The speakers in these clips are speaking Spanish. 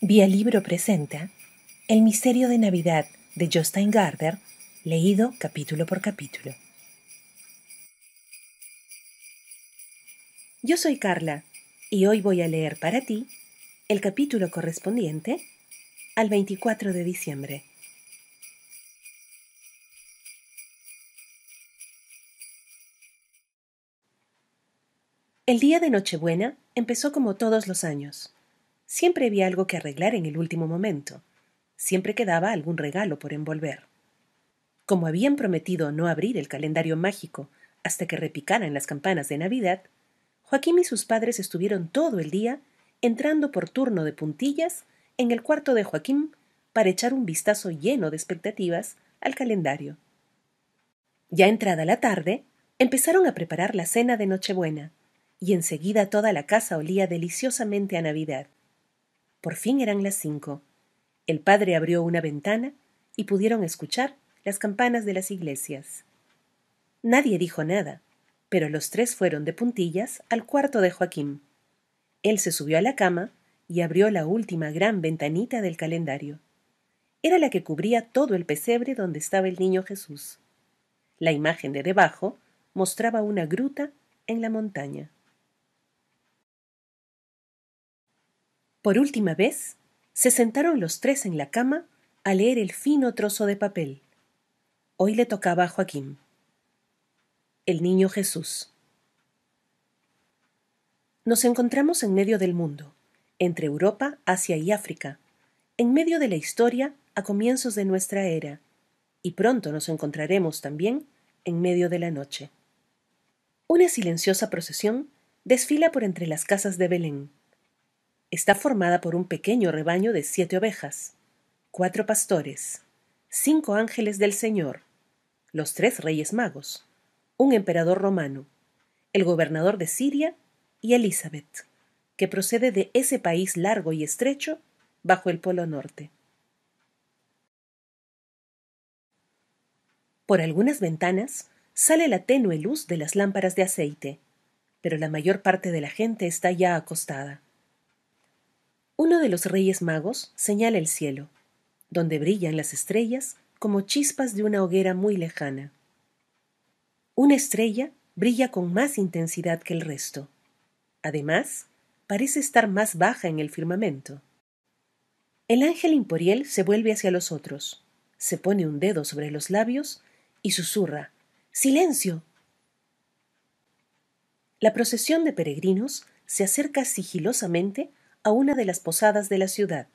Vía Libro presenta El misterio de Navidad de Justin Gardner, leído capítulo por capítulo. Yo soy Carla y hoy voy a leer para ti el capítulo correspondiente al 24 de diciembre. El día de Nochebuena empezó como todos los años. Siempre había algo que arreglar en el último momento. Siempre quedaba algún regalo por envolver. Como habían prometido no abrir el calendario mágico hasta que repicaran las campanas de Navidad, Joaquín y sus padres estuvieron todo el día entrando por turno de puntillas en el cuarto de Joaquín para echar un vistazo lleno de expectativas al calendario. Ya entrada la tarde, empezaron a preparar la cena de Nochebuena, y enseguida toda la casa olía deliciosamente a Navidad. Por fin eran las cinco. El padre abrió una ventana y pudieron escuchar las campanas de las iglesias. Nadie dijo nada, pero los tres fueron de puntillas al cuarto de Joaquín. Él se subió a la cama y abrió la última gran ventanita del calendario. Era la que cubría todo el pesebre donde estaba el niño Jesús. La imagen de debajo mostraba una gruta en la montaña. Por última vez, se sentaron los tres en la cama a leer el fino trozo de papel. Hoy le tocaba a Joaquín. El niño Jesús. Nos encontramos en medio del mundo, entre Europa, Asia y África, en medio de la historia a comienzos de nuestra era, y pronto nos encontraremos también en medio de la noche. Una silenciosa procesión desfila por entre las casas de Belén, Está formada por un pequeño rebaño de siete ovejas, cuatro pastores, cinco ángeles del Señor, los tres reyes magos, un emperador romano, el gobernador de Siria y Elizabeth, que procede de ese país largo y estrecho bajo el Polo Norte. Por algunas ventanas sale la tenue luz de las lámparas de aceite, pero la mayor parte de la gente está ya acostada. Uno de los reyes magos señala el cielo, donde brillan las estrellas como chispas de una hoguera muy lejana. Una estrella brilla con más intensidad que el resto. Además, parece estar más baja en el firmamento. El ángel imporiel se vuelve hacia los otros, se pone un dedo sobre los labios y susurra Silencio. La procesión de peregrinos se acerca sigilosamente a una de las posadas de la ciudad.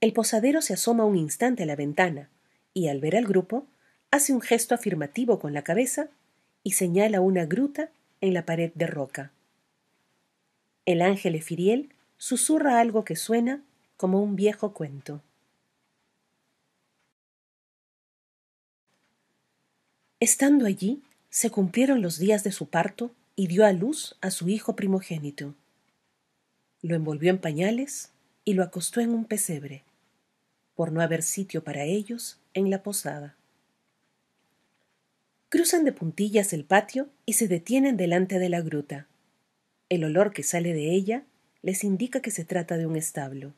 El posadero se asoma un instante a la ventana y al ver al grupo hace un gesto afirmativo con la cabeza y señala una gruta en la pared de roca. El ángel Efiriel susurra algo que suena como un viejo cuento. Estando allí, se cumplieron los días de su parto y dio a luz a su hijo primogénito lo envolvió en pañales y lo acostó en un pesebre, por no haber sitio para ellos en la posada. Cruzan de puntillas el patio y se detienen delante de la gruta. El olor que sale de ella les indica que se trata de un establo.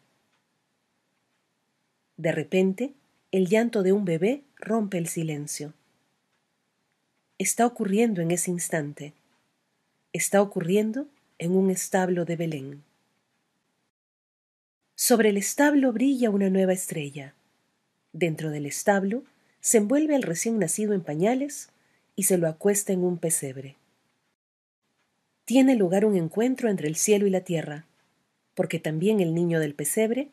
De repente, el llanto de un bebé rompe el silencio. Está ocurriendo en ese instante. Está ocurriendo en un establo de Belén. Sobre el establo brilla una nueva estrella. Dentro del establo se envuelve al recién nacido en pañales y se lo acuesta en un pesebre. Tiene lugar un encuentro entre el cielo y la tierra, porque también el niño del pesebre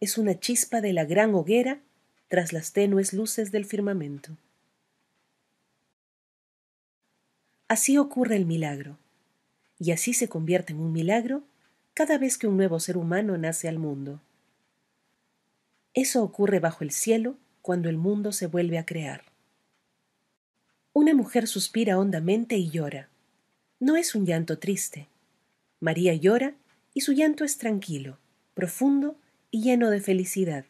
es una chispa de la gran hoguera tras las tenues luces del firmamento. Así ocurre el milagro, y así se convierte en un milagro cada vez que un nuevo ser humano nace al mundo. Eso ocurre bajo el cielo cuando el mundo se vuelve a crear. Una mujer suspira hondamente y llora. No es un llanto triste. María llora y su llanto es tranquilo, profundo y lleno de felicidad.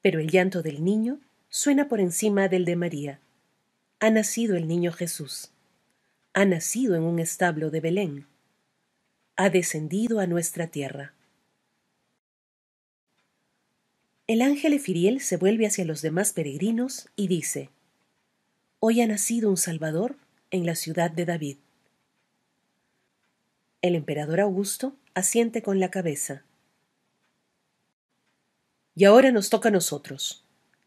Pero el llanto del niño suena por encima del de María. Ha nacido el niño Jesús. Ha nacido en un establo de Belén ha descendido a nuestra tierra. El ángel Efiriel se vuelve hacia los demás peregrinos y dice, Hoy ha nacido un Salvador en la ciudad de David. El emperador Augusto asiente con la cabeza. Y ahora nos toca a nosotros,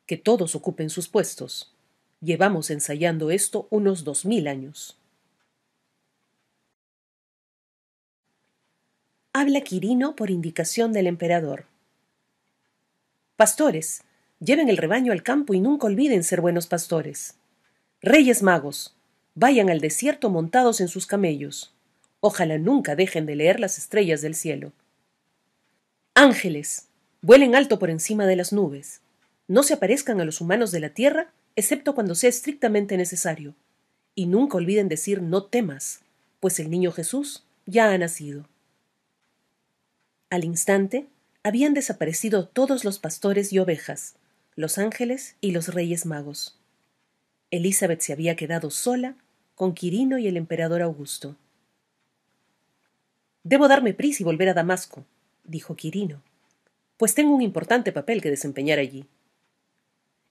que todos ocupen sus puestos. Llevamos ensayando esto unos dos mil años. habla Quirino por indicación del emperador. Pastores, lleven el rebaño al campo y nunca olviden ser buenos pastores. Reyes magos, vayan al desierto montados en sus camellos. Ojalá nunca dejen de leer las estrellas del cielo. Ángeles, vuelen alto por encima de las nubes. No se aparezcan a los humanos de la tierra, excepto cuando sea estrictamente necesario. Y nunca olviden decir no temas, pues el niño Jesús ya ha nacido. Al instante habían desaparecido todos los pastores y ovejas, los ángeles y los reyes magos. Elizabeth se había quedado sola con Quirino y el emperador Augusto. Debo darme prisa y volver a Damasco, dijo Quirino, pues tengo un importante papel que desempeñar allí.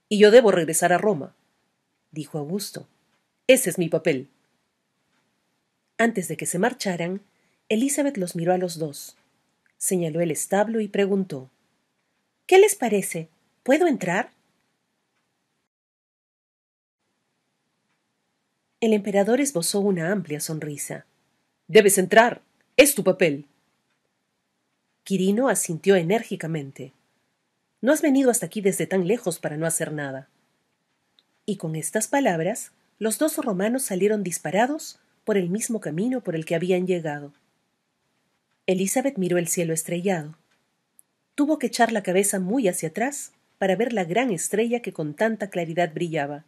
Y yo debo regresar a Roma, dijo Augusto. Ese es mi papel. Antes de que se marcharan, Elizabeth los miró a los dos señaló el establo y preguntó ¿Qué les parece? ¿Puedo entrar? El emperador esbozó una amplia sonrisa. Debes entrar. Es tu papel. Quirino asintió enérgicamente. No has venido hasta aquí desde tan lejos para no hacer nada. Y con estas palabras, los dos romanos salieron disparados por el mismo camino por el que habían llegado. Elizabeth miró el cielo estrellado. Tuvo que echar la cabeza muy hacia atrás para ver la gran estrella que con tanta claridad brillaba.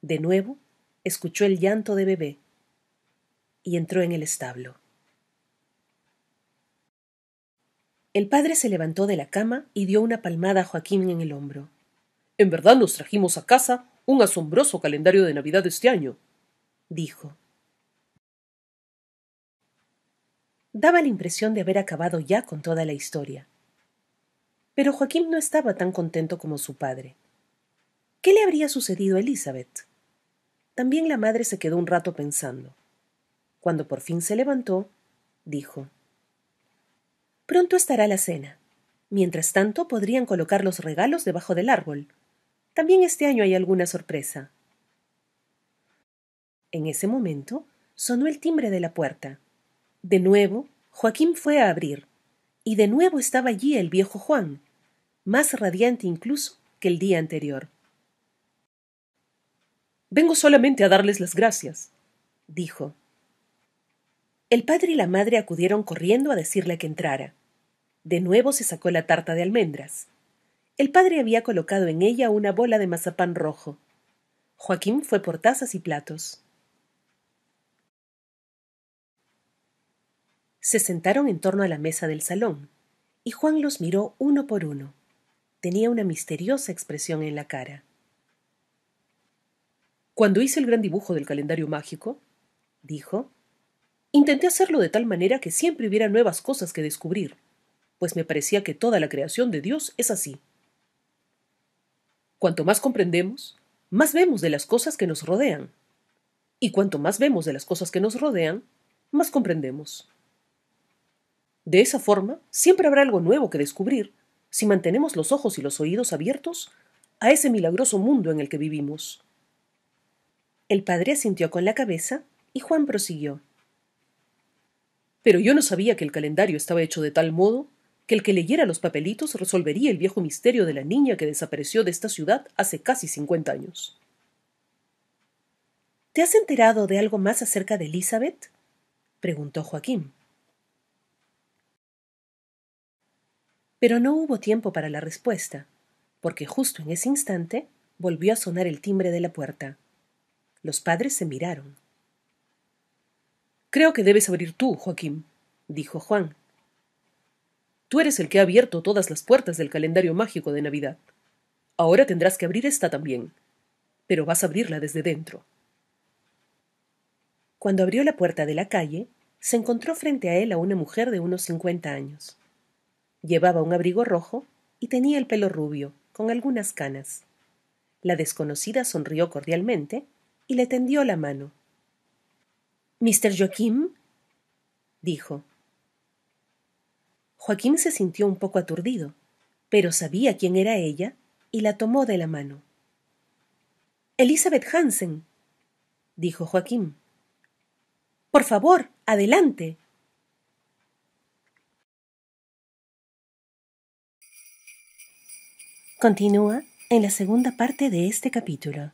De nuevo, escuchó el llanto de bebé y entró en el establo. El padre se levantó de la cama y dio una palmada a Joaquín en el hombro. En verdad nos trajimos a casa un asombroso calendario de Navidad este año, dijo. daba la impresión de haber acabado ya con toda la historia. Pero Joaquín no estaba tan contento como su padre. ¿Qué le habría sucedido a Elizabeth? También la madre se quedó un rato pensando. Cuando por fin se levantó, dijo Pronto estará la cena. Mientras tanto, podrían colocar los regalos debajo del árbol. También este año hay alguna sorpresa. En ese momento sonó el timbre de la puerta. De nuevo, Joaquín fue a abrir, y de nuevo estaba allí el viejo Juan, más radiante incluso que el día anterior. Vengo solamente a darles las gracias, dijo. El padre y la madre acudieron corriendo a decirle que entrara. De nuevo se sacó la tarta de almendras. El padre había colocado en ella una bola de mazapán rojo. Joaquín fue por tazas y platos. Se sentaron en torno a la mesa del salón, y Juan los miró uno por uno. Tenía una misteriosa expresión en la cara. Cuando hice el gran dibujo del calendario mágico, dijo, intenté hacerlo de tal manera que siempre hubiera nuevas cosas que descubrir, pues me parecía que toda la creación de Dios es así. Cuanto más comprendemos, más vemos de las cosas que nos rodean. Y cuanto más vemos de las cosas que nos rodean, más comprendemos. De esa forma, siempre habrá algo nuevo que descubrir si mantenemos los ojos y los oídos abiertos a ese milagroso mundo en el que vivimos. El padre asintió con la cabeza y Juan prosiguió. Pero yo no sabía que el calendario estaba hecho de tal modo que el que leyera los papelitos resolvería el viejo misterio de la niña que desapareció de esta ciudad hace casi cincuenta años. ¿Te has enterado de algo más acerca de Elizabeth? preguntó Joaquín. Pero no hubo tiempo para la respuesta, porque justo en ese instante volvió a sonar el timbre de la puerta. Los padres se miraron. Creo que debes abrir tú, Joaquín, dijo Juan. Tú eres el que ha abierto todas las puertas del calendario mágico de Navidad. Ahora tendrás que abrir esta también, pero vas a abrirla desde dentro. Cuando abrió la puerta de la calle, se encontró frente a él a una mujer de unos cincuenta años. Llevaba un abrigo rojo y tenía el pelo rubio, con algunas canas. La desconocida sonrió cordialmente y le tendió la mano. Mr. Joaquim, dijo. Joaquín se sintió un poco aturdido, pero sabía quién era ella y la tomó de la mano. Elizabeth Hansen, dijo Joaquín. Por favor, adelante. Continúa en la segunda parte de este capítulo.